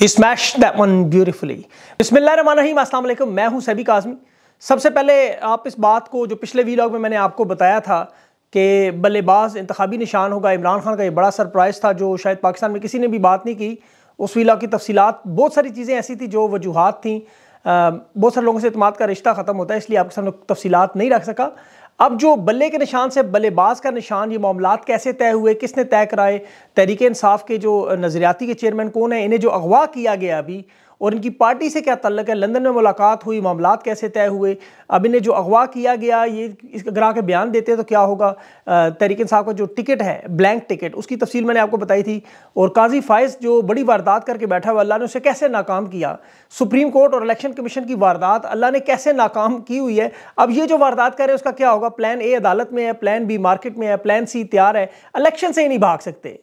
He smashed that one beautifully. अस्सलाम वालेकुम मैं हूं सैबी काजमी सबसे पहले आप इस बात को जो पिछले वीलॉग में मैंने आपको बताया था कि बल्लेबाज इंतबी निशान होगा इमरान खान का ये बड़ा सरप्राइज़ था जो शायद पाकिस्तान में किसी ने भी बात नहीं की उस वीलॉग की तफसीत बहुत सारी चीज़ें ऐसी थी जो वजूहत थी बहुत सारे लोगों से अतमाद का रिश्ता ख़त्म होता है इसलिए आपके सामने तफसीत नहीं रख सका अब जो बल्ले के निशान से बल्लेबाज का निशान ये मामला कैसे तय हुए किसने तय कराए तहरीक इंसाफ के जो नज़रियाती के चेयरमैन कौन है इन्हें जो अगवा किया गया अभी और इनकी पार्टी से क्या तल्लक है लंदन में मुलाकात हुई मामला कैसे तय हुए अब इन्हें जो अगवा किया गया ये इस अगर आके बयान देते तो क्या होगा तहरीक साहब का जो टिकट है ब्लैंक टिकट उसकी तफसील मैंने आपको बताई थी और काजी फाइज जो बड़ी वारदात करके बैठा हुआ अल्लाह ने उसे कैसे नाकाम किया सुप्रीम कोर्ट और इलेक्शन कमीशन की वारदात अल्लाह ने कैसे नाकाम की हुई है अब ये जो वारदात कर रहे हैं उसका क्या होगा प्लान ए अदालत में है प्लान बी मार्केट में है प्लान सी तैयार है इलेक्शन से ही नहीं भाग सकते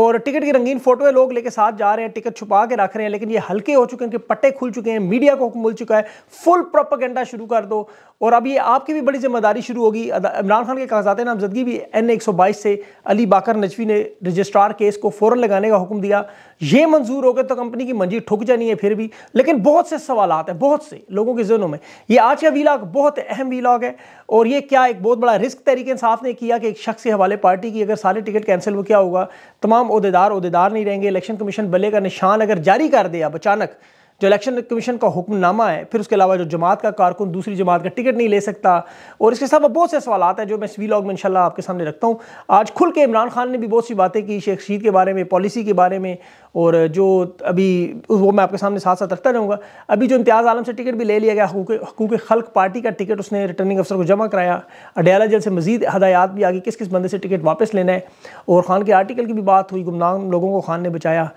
और टिकट की रंगीन फोटो है लोग लेके साथ जा रहे हैं टिकट छुपा के रख रहे हैं लेकिन ये हल्के हो चुके हैं कि पट्टे खुल चुके हैं मीडिया को मिल चुका है फुल प्रोपागेंडा शुरू कर दो और अब ये आपकी भी बड़ी जिम्मेदारी शुरू होगी इमरान खान के कागजात नामजदगी भी एन एक सौ बाईस से अली बाकर नजवी ने रजिस्ट्रार केस को फ़ौरन लगाने का हुक्म दिया ये मंजूर हो गया तो कंपनी की मंजी ठुक जानी है फिर भी लेकिन बहुत से सवाल हैं बहुत से लोगों के जहनों में ये आज का वीलाग बहुत अहम वीलाग है और ये क्या एक बहुत बड़ा रिस्क तरीके इंसाफ ने किया कि एक शख्स के हवाले पार्टी की अगर सारे टिकट कैंसिल हो क्या होगा तमाम तमाम अहदेदार अहदेदार नहीं रहेंगे इलेक्शन कमीशन बल्ले का निशान अगर जारी कर दे अब अचानक जो इलेक्शन कमीशन का हुक्मनामा है फिर उसके अलावा जो जमात का कारकुन दूसरी जमात का टिकट नहीं ले सकता और इसके साथ बहुत से सवाल हैं जो मैं इस लॉग में इंशाल्लाह आपके सामने रखता हूँ आज खुल के इमरान खान ने भी बहुत सी बातें की शेख शीद के बारे में पॉलिसी के बारे में और जो अभी वो मैं आपके सामने साथ साथ रखता रहूँगा अभी जो इम्तियाज़ आलम से टिकट भी ले लिया गया हकूक खल्क पार्टी का टिकट उसने रिटर्निंग अफसर को जमा कराया अडयाला जेल से मजीद हदायत भी आ गई किस किस बंदे से टिकट वापस लेना है और खान के आर्टिकल की भी बात हुई गुमनाम लोगों को खान ने बचाया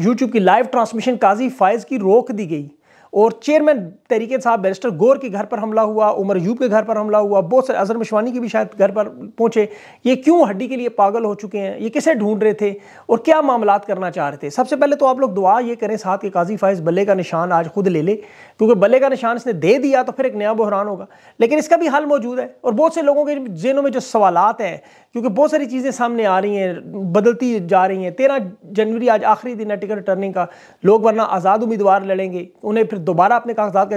यूट्यूब की लाइव ट्रांसमिशन काजी फाइज़ की रोक दी गई और चेयरमैन तरीके साहब बैरिस्टर गौर के घर पर हमला हुआ उमर यूब के घर पर हमला हुआ बहुत सारे अजहर मशवानी के भी शायद घर पर पहुंचे ये क्यों हड्डी के लिए पागल हो चुके हैं ये किसे ढूंढ रहे थे और क्या मामला करना चाह रहे थे सबसे पहले तो आप लोग दुआ ये करें साथ के काजी फायज बल्ले का निशान आज खुद ले ले क्योंकि बल्ले का निशान इसने दे दिया तो फिर एक नया बहरान होगा लेकिन इसका भी हल मौजूद है और बहुत से लोगों के जेनों में जो सवाल हैं क्योंकि बहुत सारी चीज़ें सामने आ रही हैं बदलती जा रही हैं तेरह जनवरी आज आखिरी दिन है टिकट रिटर्निंग का लोग वरना आज़ाद उम्मीदवार लड़ेंगे उन्हें फिर दोबारा अपने कागजात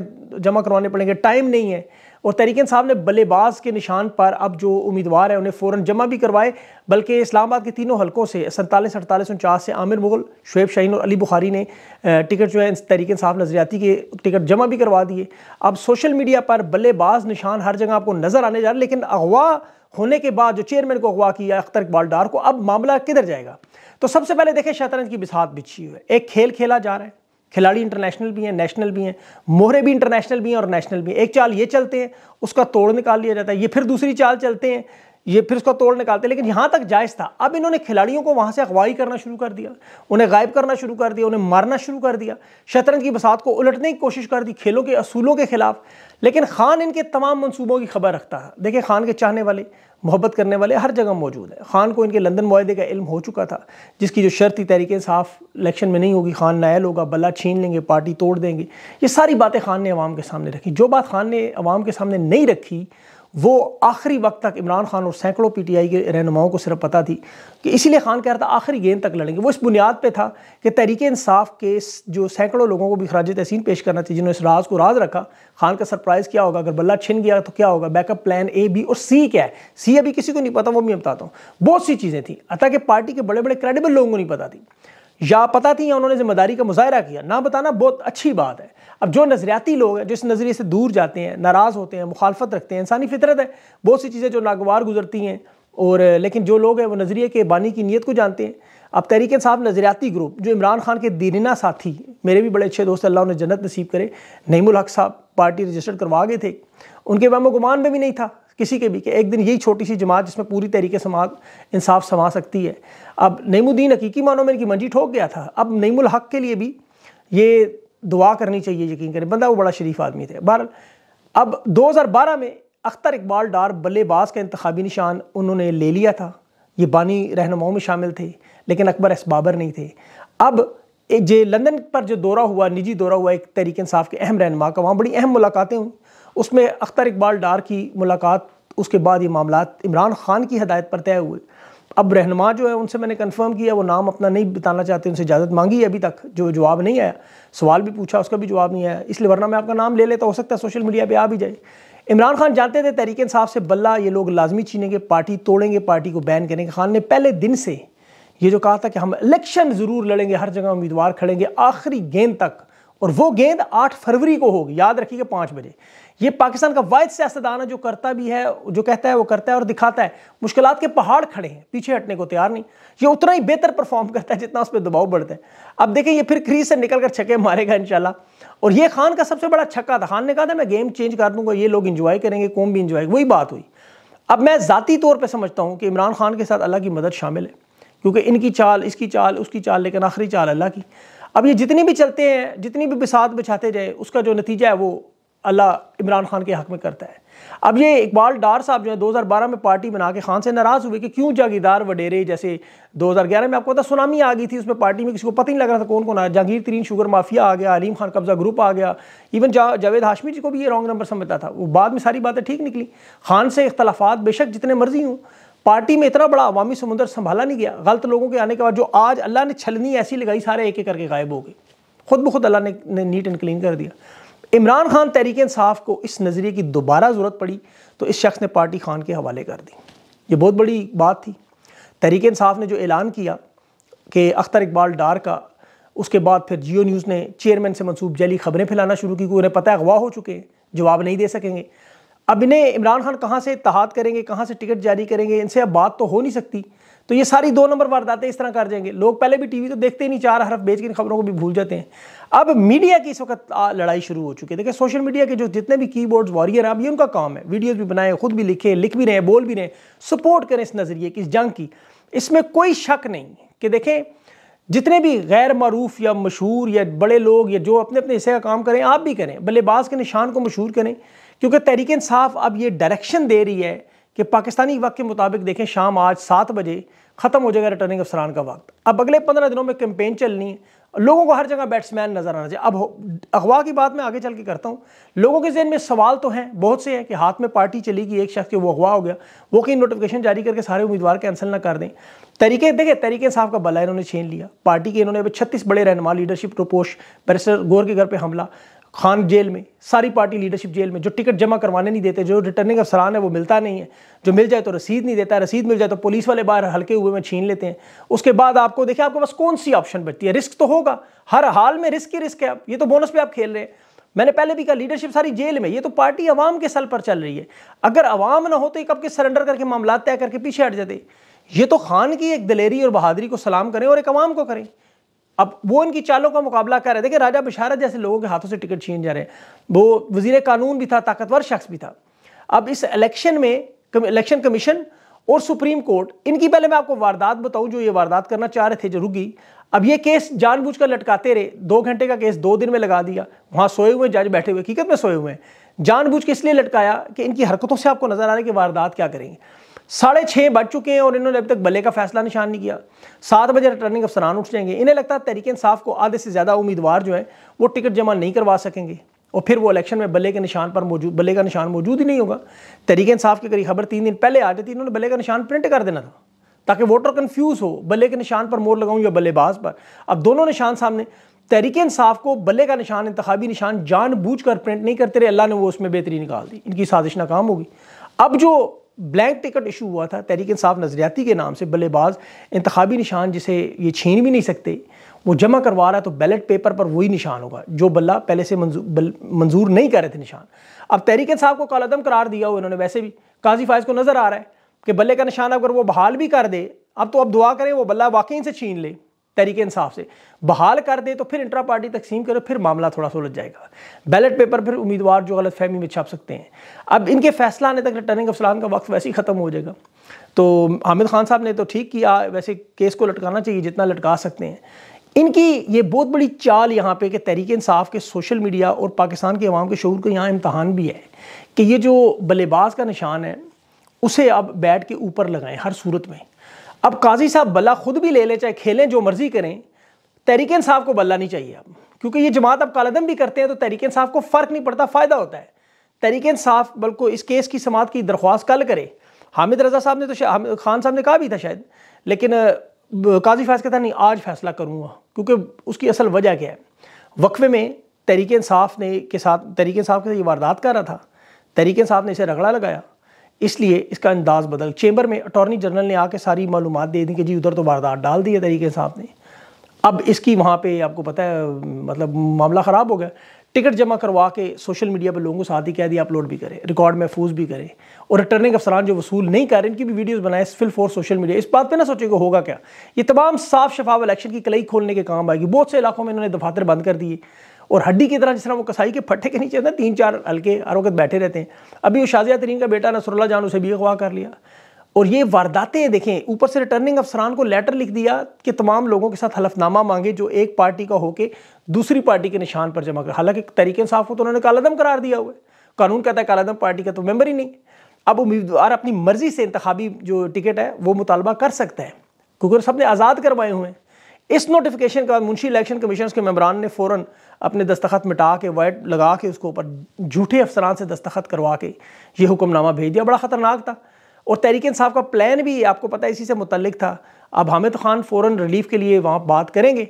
जमा करवाने पड़ेंगे टाइम नहीं है और तहरीकन साहब ने बल्लेबाज के निशान पर अब जो उम्मीदवार हैं उन्हें फ़ौरन जमा भी करवाए बल्कि इस्लामाबाद के तीनों हलकों से सैंतालीस अड़तालीस उनचास से आमिर मुगल शुब शहीन और अली बुखारी ने टिकट जो है तरीकन साहब नजरियाती के टिकट जमा भी करवा दिए अब सोशल मीडिया पर बल्लेबाज निशान हर जगह आपको नज़र आने जा रहे लेकिन अगवा होने के बाद जो चेयरमैन को अगवा किया अख्तर इकबाल डार को अब मामला किधर जाएगा तो सबसे पहले देखें शतरंज की बिसात बिछी हुई है एक खेल खेला जा रहा है खिलाड़ी इंटरनेशनल भी हैं नेशनल भी हैं मोहरे भी इंटरनेशनल भी हैं और नेशनल भी हैं एक चाल ये चलते हैं उसका तोड़ निकाल लिया जाता है ये फिर दूसरी चाल चलते हैं ये फिर उसका तोड़ निकालते लेकिन यहाँ तक जायज़ था अब इन्होंने खिलाड़ियों को वहाँ से अगवाई करना शुरू कर दिया उन्हें गायब करना शुरू कर दिया उन्हें मारना शुरू कर दिया शतरंज की बसात को उलटने की कोशिश कर दी खेलों के असूलों के खिलाफ लेकिन खान इनके तमाम मनसूबों की खबर रखता है देखिए खान के चाहने वाले मोहब्बत करने वाले हर जगह मौजूद है खान को इनके लंदन माहे का इल्म हो चुका था जिसकी जो शर्ती तरीके तहरीक इलेक्शन में नहीं होगी खान नायल होगा बल्ला छीन लेंगे पार्टी तोड़ देंगे ये सारी बातें खान ने अवाम के सामने रखी जो बात खान ने अवाम के सामने नहीं रखी वो आखिरी वक्त तक इमरान खान और सैकड़ों पीटीआई के रहनुमाओं को सिर्फ पता थी कि इसीलिए खान कह रहा था आखिरी गेंद तक लड़ेंगे वो इस बुनियाद पे था कि तहरीक इंसाफ के जो सैकड़ों लोगों को भी खराज तहसीन पेश करना चाहिए जिन्होंने इस राज को राज रखा खान का सरप्राइज़ क्या होगा अगर बल्ला छिन गया तो क्या होगा बैकअप प्लान ए बी और सी क्या है सी अभी किसी को नहीं पता वो मैं बताता हूँ बहुत सी चीज़ें थी अतः कि पार्टी के बड़े बड़े क्रेडिबल लोगों को नहीं पता थी या पता थी या उन्होंने जिम्मेदारी का मुजाहरा किया ना बताना बहुत अच्छी बात है अब जो नज़रियाती लोग हैं जो इस नज़रिए से दूर जाते हैं नाराज़ होते हैं मुखालफत रखते हैं इंसानी फितरत है बहुत सी चीज़ें जो नागवार गुजरती हैं और लेकिन जो लोग हैं वो नज़रिए के बानी की नीयत को जानते हैं अब तहरीक साहब नज़रियाती ग्रुप जो इमरान खान के दीनना साथी मेरे भी बड़े अच्छे दोस्त अल्लाह उन्हें जन्नत नसीब करे नईमुल हक साहब पार्टी रजिस्टर करवा गए थे उनके वहम गुमान में भी नहीं था किसी के भी कि एक दिन यही छोटी सी जमात जिसमें पूरी तरीके समा इंसाफ समा सकती है अब नईमुद्दीन हकीकी मानों में इनकी मंजी ठोक गया था अब नईमुल हक के लिए भी ये दुआ करनी चाहिए यकीन करें बंदा वो बड़ा शरीफ आदमी थे बहर अब 2012 में अख्तर इकबाल डार बल्लेबाज का इंतबी निशान उन्होंने ले लिया था ये बानी रहनुमाओं में शामिल थे लेकिन अकबर एस बाबर नहीं थे अब एक जे लंदन पर जो दौरा हुआ निजी दौरा हुआ एक तहरीक इंसाफ के अहम रहनमा का वहाँ बड़ी अहम मुलाकातें हुई उसमें अख्तर इकबाल डार की मुलाकात उसके बाद ये मामला इमरान खान की हदायत पर तय हुए अब रहनमा जो है उनसे मैंने कन्फर्म किया वो नाम अपना नहीं बताना चाहते उनसे इजाज़त मांगी है अभी तक जो जवाब नहीं आया सवाल भी पूछा उसका भी जवाब नहीं आया इसलिए वरना मैं आपका नाम ले लेता हो सकता है सोशल मीडिया पर आ भी जाए इमरान खान जानते थे तहरीक साहब से बल्ला ये लोग लाजमी छीनेंगे पार्टी तोड़ेंगे पार्टी को बैन करेंगे खान ने पहले दिन से ये जो कहा था कि हम इलेक्शन ज़रूर लड़ेंगे हर जगह उम्मीदवार खड़ेंगे आखिरी गेंद तक और वो गेंद 8 फरवरी को होगी याद रखिएगा पाँच बजे ये पाकिस्तान का वायद सियासतदान है जो करता भी है जो कहता है वो करता है और दिखाता है मुश्किल के पहाड़ खड़े हैं पीछे हटने को तैयार नहीं ये उतना ही बेहतर परफॉर्म करता है जितना उस पर दबाव बढ़ता है अब देखें ये फिर क्रीज से निकल कर छक्के मारेगा इनशाला और ये खान का सबसे बड़ा छक्का था खान ने कहा था मैं गेम चेंज कर दूंगा ये लोग इन्जॉय करेंगे कौम भी इन्जॉय वही बात हुई अब मैं ज़ाती तौर पर समझता हूँ कि इमरान खान के साथ अल्लाह की मदद शामिल है क्योंकि इनकी चाल इसकी चाल उसकी चाल लेकिन आखिरी चाल अल्लाह की अब ये जितनी भी चलते हैं जितनी भी बिसात बिछाते जाए उसका जो नतीजा है वो अल्लाह इमरान खान के हक में करता है अब ये इकबाल डार साहब जो है 2012 में पार्टी बना के खान से नाराज़ हुए कि क्यों जागीरदार वडेरे जैसे 2011 में आपको पता सुनामी आ गई थी उसमें पार्टी में किसी को पता ही नहीं लग रहा था कौन कौन आया जहांगीर तरीन शुगर माफिया आ गया अलीम खान कब्जा ग्रुप आ गया इवन जा, जावेद हाशमी जी को भी ये रॉन्ग नंबर समझता था वो बाद में सारी बातें ठीक निकली खान से इख्तलाफात बेशक जितने मर्जी हूँ पार्टी में इतना बड़ा अवामी समुंदर संभाला नहीं गया गलत लोगों के आने के बाद जो आज अल्लाह ने छलनी ऐसी लगाई सारे एक एक करके गायब हो गए खुद ब खुद अल्लाह ने, ने नीट एंड क्लीन कर दिया इमरान खान तहरीक इंसाफ को इस नज़रिए की दोबारा ज़रूरत पड़ी तो इस शख्स ने पार्टी खान के हवाले कर दी ये बहुत बड़ी बात थी तहरीक इंसाफ ने जो ऐलान किया कि अख्तर इकबाल डार का उसके बाद फिर जियो न्यूज़ ने चेयरमैन से मनसूब जैली खबरें फैलाना शुरू की उन्हें पता है अगवा हो चुके हैं जवाब नहीं दे सकेंगे अब इन्हें इमरान खान कहाँ से इतहाद करेंगे कहाँ से टिकट जारी करेंगे इनसे अब बात तो हो नहीं सकती तो ये सारी दो नंबर वारदातें इस तरह कर जाएंगे लोग पहले भी टीवी तो देखते ही नहीं चार हरफ बेच के इन खबरों को भी भूल जाते हैं अब मीडिया की इस वक्त लड़ाई शुरू हो चुकी है देखिए सोशल मीडिया के जो जितने भी की बोर्ड वॉरियर हैं अब ये उनका काम है वीडियोज़ भी बनाएं खुद भी लिखें लिख भी रहे हैं बोल भी रहे हैं सपोर्ट करें इस नज़रिए की इस जंग की इसमें कोई शक नहीं कि देखें जितने भी गैर मरूफ या मशहूर या बड़े लोग या जो अपने अपने हिस्से का काम करें आप भी करें बल्लेबाज के निशान को मशहूर करें क्योंकि तहरीक इंसाफ अब ये डायरेक्शन दे रही है कि पाकिस्तानी वक्त के मुताबिक देखें शाम आज सात बजे ख़त्म हो जाएगा रिटर्निंग अफसरान का वक्त अब अगले पंद्रह दिनों में कैंपेन चलनी है लोगों को हर जगह बैट्समैन नज़र आना चाहिए अब अगवा की बात मैं आगे चल के करता हूँ लोगों के जहन में सवाल तो हैं बहुत से हैं कि हाथ में पार्टी चली गई एक शख्स के वो अगवा हो गया वो कहीं नोटिफिकेशन जारी करके सारे उम्मीदवार कैंसिल ना कर दें तरीके देखे तरीके साहब का बला इन्होंने छीन लिया पार्टी के इन्होंने छत्तीस बड़े रहनमा लीडरशिप प्रपोश बैरिस्टर गोर के घर पर हमला खान जेल में सारी पार्टी लीडरशिप जेल में जो टिकट जमा करवाने नहीं देते जो रिटर्निंग अफसरान है वो मिलता नहीं है जो मिल जाए तो रसीद नहीं देता रसीद मिल जाए तो पुलिस वाले बाहर हल्के हुए में छीन लेते हैं उसके बाद आपको देखिए आपके पास कौन सी ऑप्शन बचती है रिस्क तो होगा हर हाल में रिस्क ही रिस्क है आप ये तो बोनस पर आप खेल रहे हैं मैंने पहले भी कहा लीडरशिप सारी जेल में ये तो पार्टी अवाम के सल पर चल रही है अगर अवाम ना हो तो कब के सरेंडर करके मामला तय करके पीछे हट जाते ये तो खान की एक दलेरी और बहादरी को सलाम करें और एक अवाम को करें अब वो इनकी चालों का मुकाबला कर रहे देखिए राजा बिशारत जैसे लोगों के हाथों से टिकट छीन जा रहे हैं वो वजीर कानून भी था ताकतवर शख्स भी था अब इस इलेक्शन में इलेक्शन कमीशन और सुप्रीम कोर्ट इनकी पहले मैं आपको वारदात बताऊं जो ये वारदात करना चाह रहे थे जो रुकी अब ये केस जानबूझकर लटकाते रहे दो घंटे का केस दो दिन में लगा दिया वहाँ सोए हुए जज बैठे हुए हकीकत में सोए हुए हैं जानबूझ के इसलिए लटकाया कि इनकी हरकतों से आपको नज़र आ रहा है कि वारदात क्या करेंगे साढ़े छः बज चुके हैं और इन्होंने अभी तक बल्ले का फैसला निशान नहीं किया सात बजे रिटर्निंग अफसरान उठ जाएंगे इन्हें लगता है तहरीक इंसाफ को आधे से ज़्यादा उम्मीदवार जो हैं वो टिकट जमा नहीं करवा सकेंगे और फिर वो इलेक्शन में बल्ले के निशान पर मौजूद बल्ले का निशान मौजूद ही नहीं होगा तहरीक इंसाफ की करीब खबर तीन दिन पहले आ जाती इन्होंने बल्ले का निशान प्रिंट कर देना था ताकि वोटर कन्फ्यूज़ हो बल्ले के निशान पर मोर लगाऊँ या बल्लेबाज पर अब दोनों निशान सामने तरीके इंसाफ को बल्ले का निशान इंतबी निशान जानबूझ कर प्रिंट नहीं करते रहे अल्लाह ने वो उसमें बेहतरी निकाल दी इनकी साजिश नाकाम होगी अब जो ब्लैंक टिकट इशू हुआ था तहरीक इंसाफ नजरियाती के नाम से बल्लेबाज इंतबी निशान जिसे ये छीन भी नहीं सकते वो जमा करवा रहा है तो बैलेट पेपर पर वही निशान होगा जो बल्ला पहले से मंजूर मंजूर नहीं कर रहे थे निशान अब तहरीक साहब को कालादम करार दिया हुआ इन्होंने वैसे भी काजी फायज को नज़र आ रहा है कि बल्ले का निशान अगर वो बहाल भी कर दे अब तो अब दुआ करें वो बल्ला वाकई से छीन ले तरीके इंसाफ से बहाल कर दे तो फिर इंट्रा पार्टी तकसीम करो फिर मामला थोड़ा सा उलझ जाएगा बैलेट पेपर फिर उम्मीदवार जो गलत फहमी में छाप सकते हैं अब इनके फैसला आने तक रिटर्निंग अफसरान का वक्त वैसे ही ख़त्म हो जाएगा तो हामिद खान साहब ने तो ठीक किया वैसे केस को लटकाना चाहिए जितना लटका सकते हैं इनकी ये बहुत बड़ी चाल यहाँ पे कि तहरीक इंसाफ के सोशल मीडिया और पाकिस्तान के अवाम के शूर को यहाँ इम्तहान भी है कि ये जो बल्लेबाज का निशान है उसे अब बैट के ऊपर लगाएं हर सूरत में अब काजी साहब बल्ला खुद भी ले लें चाहे खेलें जो मर्जी करें तहरीक साहब को बल्ला नहीं चाहिए अब क्योंकि ये जमात अब कालदम भी करते हैं तो तहरीक साहब को फ़र्क नहीं पड़ता फ़ायदा होता है तहरीक साहब बल्कि इस केस की समात की दरख्वास्त कल करे हामिद रजा साहब ने तो खान साहब ने कहा भी था शायद लेकिन काजी फैज कहता नहीं आज फैसला करूँगा क्योंकि उसकी असल वजह क्या है वक्फे में तहरीक इंसाफ ने के साथ तहरीक साहब के साथ ये वारदात कर रहा था तहरीक साहब ने इसे रगड़ा लगाया इसलिए इसका अंदाज बदल चेंबर में अटॉर्नी जनरल ने आके सारी मालूम दे दी कि जी उधर तो वारदात डाल दी है तरीके साहब ने अब इसकी वहाँ पे आपको पता है मतलब मामला ख़राब हो गया टिकट जमा करवा के सोशल मीडिया पर लोगों को साथ ही कह दिया अपलोड भी करें रिकॉर्ड महफूज भी करें और रिटर्निंग अफसरान जो वसूल नहीं कर रहे इनकी भी वीडियोस बनाए फिल फॉर सोशल मीडिया इस बात पे ना सोचेगा होगा क्या ये तमाम साफ शफाफ इलेक्शन की कलई खोलने के काम आएगी बहुत से इलाकों में इन्होंने दफातर बंद कर दिए और हड्डी की तरह जिस तरह वो कसाई के फट्ठे के नीचे अंदर तीन चार हल्के हर वक्त बैठे रहते हैं अभी वो शाजिया तरीन का बेटा नसरुल्ला जान उसे भी अगवा कर लिया और ये वारदातें देखें ऊपर से रिटर्निंग अफसरान को लेटर लिख दिया कि तमाम लोगों के साथ हलफनामा मांगे जो एक पार्टी का होके दूसरी पार्टी के निशान पर जमा कर हालांकि तरीके साफ हो तो उन्होंने कालादम करार दिया हुआ है कानून कहता है कालादम पार्टी का तो मेम्बर ही नहीं अब उम्मीदवार अपनी मर्जी से इंतबी जो टिकट है वो मुतालबा कर सकता है क्योंकि सबने आज़ाद करवाए हुए हैं इस नोटिफिकेशन के बाद मुंशी इलेक्शन कमीशन के मेबरान ने फ़ौरन अपने दस्तखत मिटा के वाइट लगा के उसके ऊपर झूठे अफसरान से दस्तखत करवा के ये हुक्मनामा भेज दिया बड़ा ख़तरनाक था और तहरीक साहब का प्लान भी आपको पता है इसी से मुतलक था अब हामिद खान फ़ौर रिलीफ के लिए वहाँ बात करेंगे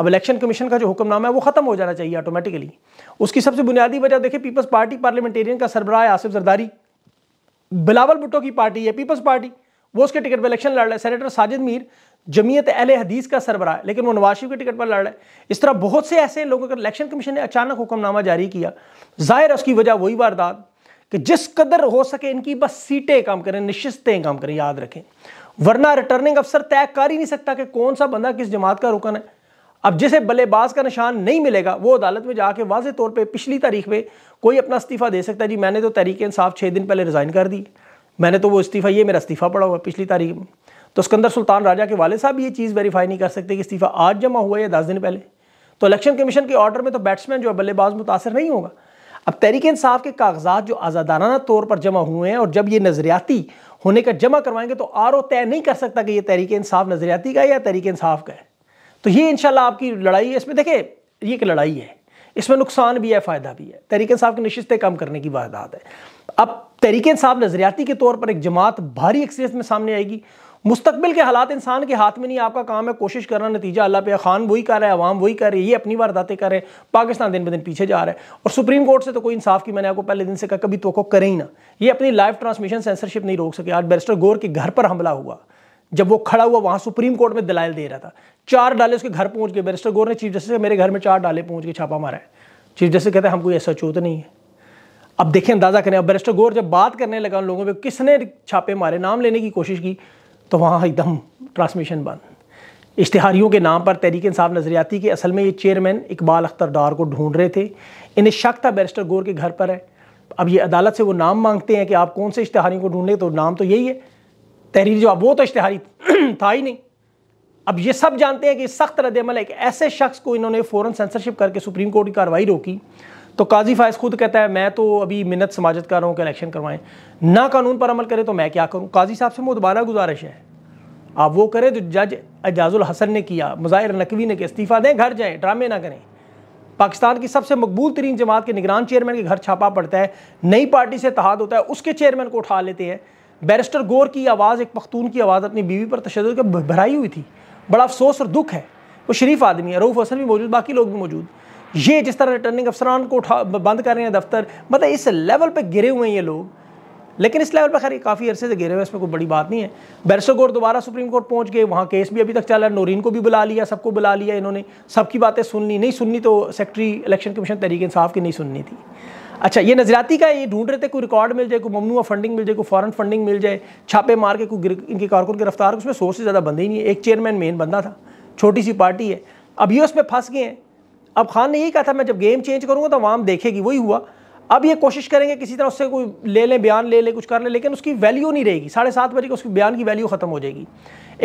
अब इलेक्शन कमीशन का जो हुक्मनामा है वो ख़त्म हो जाना चाहिए ऑटोमेटिकली उसकी सबसे बुनियादी वजह देखें पीपल्स पार्टी पार्लियामेंटेरियन का सरबराह आसिफ जरदारी बिलावल भुट्टो की पार्टी है पीपल्स पार्टी वो उसके टिकट पर इलेक्शन लड़ रहा है सेनेटर साजिद मीर जमीयत अहले हदीस का सरबरा है लेकिन वो नवाज शरीफ के टिकट पर लड़ रहा है इस तरह बहुत से ऐसे लोगों का इलेक्शन कमीशन ने अचानक हुक्मनामा जारी किया जाहिर उसकी वजह वही वारदात कि जिस कदर हो सके इनकी बस सीटें काम करें निश्चितें काम करें याद रखें वरना रिटर्निंग अफसर तय कर ही नहीं सकता कि कौन सा बंदा किस जमात का रुकन है अब जिसे बल्लेबाज का निशान नहीं मिलेगा वो अदालत में जाके वाजे तौर पर पिछली तारीख में कोई अपना इस्तीफ़ा दे सकता है जी मैंने तो तहरीक इंसाफ छः दिन पहले रिज़ाइन कर दी मैंने तो वो इस्तीफ़ा ये मेरा इस्तीफ़ा पड़ा हुआ पिछली तारीख में तो सिकंदर सुल्तान राजा के वाले साहब ये चीज़ वेरीफाई नहीं कर सकते कि इस्तीफ़ा आज जमा हुआ या दस दिन पहले तो इलेक्शन कमीशन के ऑर्डर में तो बैट्समैन जो है बल्लेबाज मुतासर नहीं होगा अब तहरीक इंसाफ के कागजात जो आज़ादाराना तौर पर जमा हुए हैं और जब ये नज़रियाती होने का जमा करवाएंगे तो आर ओ तय नहीं कर सकता कि ये तहरीक इंसाफ नज़रियाती का है या तहरीक इंसाफ का है तो ये इन आपकी लड़ाई है इसमें देखे ये एक लड़ाई है इसमें नुकसान भी है फ़ायदा भी है तहरीक साहब की नशस्तें कम करने की वारदात है अब तहरीक साहब नज़रियाती के तौर पर एक जमात भारी अक्सरियत में सामने आएगी मुस्तबिल के हालात इंसान के हाथ में नहीं आपका काम है कोशिश करना नतीजा अल्लाह पे खान वही कर रहे हैं अवाम वही कर रहे ये अपनी वारदातें कर रहे हैं पाकिस्तान दिन ब दिन पीछे जा रहा है और सुप्रीम कोर्ट से तो कोई इंसाफ की मैंने आपको पहले दिन से कहा कभी तो करें ही ना ये अपनी लाइव ट्रांसमिशन सेंसरशिप नहीं रोक सके आज बैरिस्टर गोर के घर पर हमला हुआ जब वो खड़ा हुआ वहां सुप्रीम कोर्ट में दलाल दे रहा था चार डाले उसके घर पहुंच गए बैरिस्टर गोर ने चीफ जस्टिस मेरे घर में चार डाले पहुंच के छापा मारा है चीफ जस्टिस कहते हैं हम कोई ऐसा चोत नहीं है अब देखें अंदाजा करें अब बैरिस्टर गोर जब बात करने लगा उन लोगों पर किसने छापे मारे नाम लेने की कोशिश की तो वहाँ एकदम ट्रांसमिशन बंद इश्तिहारियों के नाम पर तहरीक इंसाफ नजरियाती के असल में ये चेयरमैन इकबाल अख्तर डार को ढूंढ रहे थे इन्हें शक था बैरिस्टर गोर के घर पर है अब ये अदालत से वो नाम मांगते हैं कि आप कौन से इश्तिहारियों को ढूंढें तो नाम तो यही है तहरीर जवाब वो तो इश्तहारी था ही नहीं अब ये सब जानते हैं कि सख्त रद्दमल एक ऐसे शख्स को इन्होंने फ़ौरन सेंसरशिप करके सुप्रीम कोर्ट की कार्रवाई रोकी तो काजी फायज खुद कहता है मैं तो अभी मिन्नत समाजत कर रहा हूँ कि इलेक्शन करवाएं ना कानून पर अमल करें तो मैं क्या करूँ काजी साहब से दोबारा गुजारिश है आप वो करें जो जज एजाजुल हसन ने किया मुजाहिर नकवी ने किया इस्तीफ़ा दें घर जाएँ ड्रामे ना करें पाकिस्तान की सबसे मकबूल तरीन जमात के निगरान चेयरमैन के घर छापा पड़ता है नई पार्टी से तहाद होता है उसके चेयरमैन को उठा लेते हैं बैरिस्टर गोर की आवाज़ एक पख्तून की आवाज़ अपनी बीवी पर तशद के भराई हुई थी बड़ा अफसोस और दुख है वो शरीफ आदमी है रऊफ़ हसन भी मौजूद बाकी लोग भी मौजूद ये जिस तरह रिटर्निंग अफसरान को उठा बंद कर रहे हैं दफ्तर मतलब इस लेवल पर गिरे हुए हैं ये लोग लेकिन इस लेवल पर खैर काफ़ी अरसे से गिरे हुए इसमें कोई बड़ी बात नहीं है बैरिस्टर गौर दोबारा सुप्रीम कोर्ट पहुँच गए वहाँ केस भी अभी तक चला है नौरीन को भी बुला लिया सबको बुला लिया इन्होंने सबकी बातें सुन ली नहीं सुननी तो सेक्रेटरी इलेक्शन कमीशन तरीके इंसाफ की नहीं सुननी थी अच्छा ये नजराती का ये ढूंढ रहे थे कोई रिकॉर्ड मिल जाए कोई ममनुआ फंडिंग मिल जाए कोई फॉरन फंडिंग मिल जाए छापे मार के कोई इनके कारकुन गिरफ्तार उसमें सौ से ज़्यादा बंदे ही नहीं है एक चेयरमैन मेन बंदा था छोटी सी पार्टी है अब ये उसमें फंस गए हैं अब खान ने यही कहा था मैं जब गेम चेंज करूँगा तो वाम देखेगी वही हुआ अब ये कोशिश करेंगे किसी तरह उससे कोई ले लें बयान ले लें कुछ कर लें लेकिन उसकी वैल्यू नहीं रहेगी साढ़े सात बजे उसकी बयान की वैल्यू ख़त्म हो जाएगी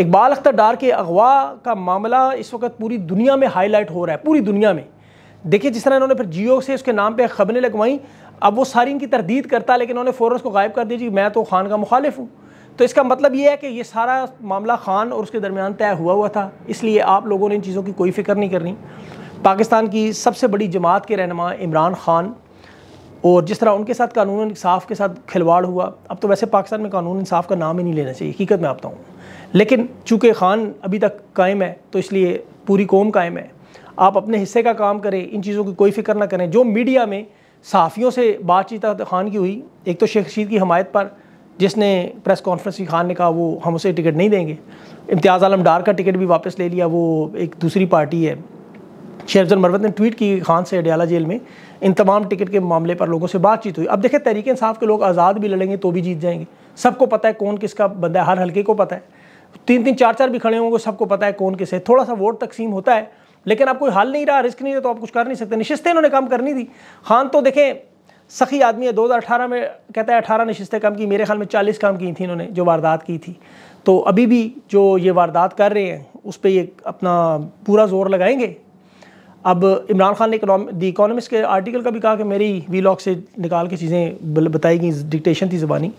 इकबाल अख्तर डार के अगवा का मामला इस वक्त पूरी दुनिया में हाईलाइट हो रहा है पूरी दुनिया में देखिए जिस तरह इन्होंने फिर जियो से उसके नाम पर खबरें लगवाई अब वो सारी इनकी तरदीद करता लेकिन उन्होंने फ़ौरन उसको गायब कर दिया मैं तो खान का मुखालिफ हूँ तो इसका मतलब ये है कि ये सारा मामला खान और उसके दरमियान तय हुआ हुआ था इसलिए आप लोगों ने इन चीज़ों की कोई फिक्र नहीं करनी पाकिस्तान की सबसे बड़ी जमात के रहनमा इमरान खान और जिस तरह उनके साथ कानून इंसाफ के साथ खिलवाड़ हुआ अब तो वैसे पाकिस्तान में कानून इंसाफ का नाम ही नहीं लेना चाहिए हकीकत में आपता हूँ लेकिन चूँकि खान अभी तक कायम है तो इसलिए पूरी कौम कायम है आप अपने हिस्से का काम करें इन चीज़ों की कोई फिक्र ना करें जो मीडिया में सहाफ़ियों से बातचीत खान की हुई एक तो शेख रशीद की हमायत पर जिसने प्रेस कॉन्फ्रेंस की खान ने कहा वो हम उसे टिकट नहीं देंगे इम्तियाज़ आलम डार का टिकट भी वापस ले लिया वो एक दूसरी पार्टी है शेख मरवत ने ट्वीट की खान से अडियाला जेल में इन तमाम टिकट के मामले पर लोगों से बातचीत हुई अब देखें तरीक़े इंसाफ के लोग आज़ाद भी लड़ेंगे तो भी जीत जाएंगे सबको पता है कौन किसका बंदा है हर हल्के को पता है तीन तीन चार चार भी खड़े होंगे सबको पता है कौन किस है थोड़ा सा वोट तकसीम होता है लेकिन आप कोई हाल नहीं रहा रिस्क नहीं रहा तो आप कुछ कर नहीं सकते नशिस्तें इन्होंने कम करनी थी खान तो देखें सखी आदमी है 2018 में कहता है अठारह नशिस्तें कम की मेरे ख्याल में 40 कम की थी इन्होंने जो वारदात की थी तो अभी भी जो ये वारदात कर रहे हैं उस पर ये अपना पूरा जोर लगाएंगे अब इमरान खान ने दी इकोनॉमिक्स के आर्टिकल का भी कहा कि मेरी वीलॉग से निकाल के चीज़ें बताई गई डिक्टेशन थी ज़बानी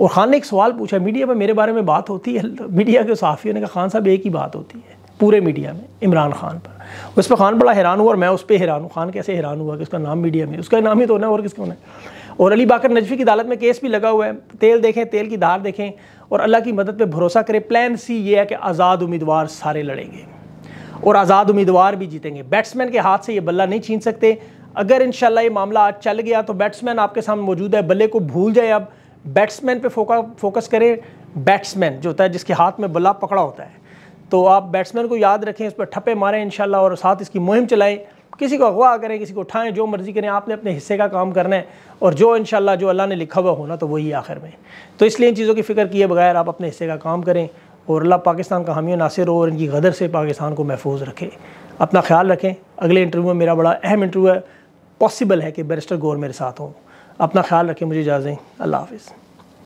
और खान ने एक सवाल पूछा मीडिया पर मेरे बारे में बात होती है मीडिया के सहाफ़ियों ने कहा खान साहब एक ही बात होती है पूरे मीडिया में इमरान खान पर उस पर खान बड़ा हैरान हुआ और मैं उस पर हैरान हूँ खान कैसे हैरान हुआ कि उसका नाम मीडिया में उसका नाम ही तो होना और किसका होना है और अली बाकर नजफी की अदालत में केस भी लगा हुआ है तेल देखें तेल की धार देखें और अल्लाह की मदद पर भरोसा करें प्लान सी ये है कि आज़ाद उम्मीदवार सारे लड़ेंगे और आज़ाद उम्मीदवार भी जीतेंगे बैट्समैन के हाथ से ये बल्ला नहीं छीन सकते अगर इन ये मामला आज चल गया तो बैट्समैन आपके सामने मौजूद है बल्ले को भूल जाए अब बैट्समैन पर फोकस करें बैट्समैन जो होता है जिसके हाथ में बल्ला पकड़ा होता है तो आप बैट्समैन को याद रखें उस पर ठप्पे मारें इन और साथ इसकी मुहिम चलाएँ किसी को अगवा करें किसी को उठाएं जो मर्ज़ी करें आपने अपने हिस्से का काम करना है और जो इन जो अल्लाह ने लिखा हुआ होना तो वही आखिर में तो इसलिए इन चीज़ों की फ़िक्र किए बगैर आप अपने हिस्से का काम करें और अल्लाह पाकिस्तान का हमियों नासिर हो और इनकी गदर से पाकिस्तान को महफूज रखे अपना ख्याल रखें अगले इंटरव्यू में मेरा बड़ा अहम इंटरव्यू है पॉसिबल है कि बैरिस्टर गौर मेरे साथ हों अपना ख्याल रखें मुझे इजाज़ें अल्लाह हाफिज़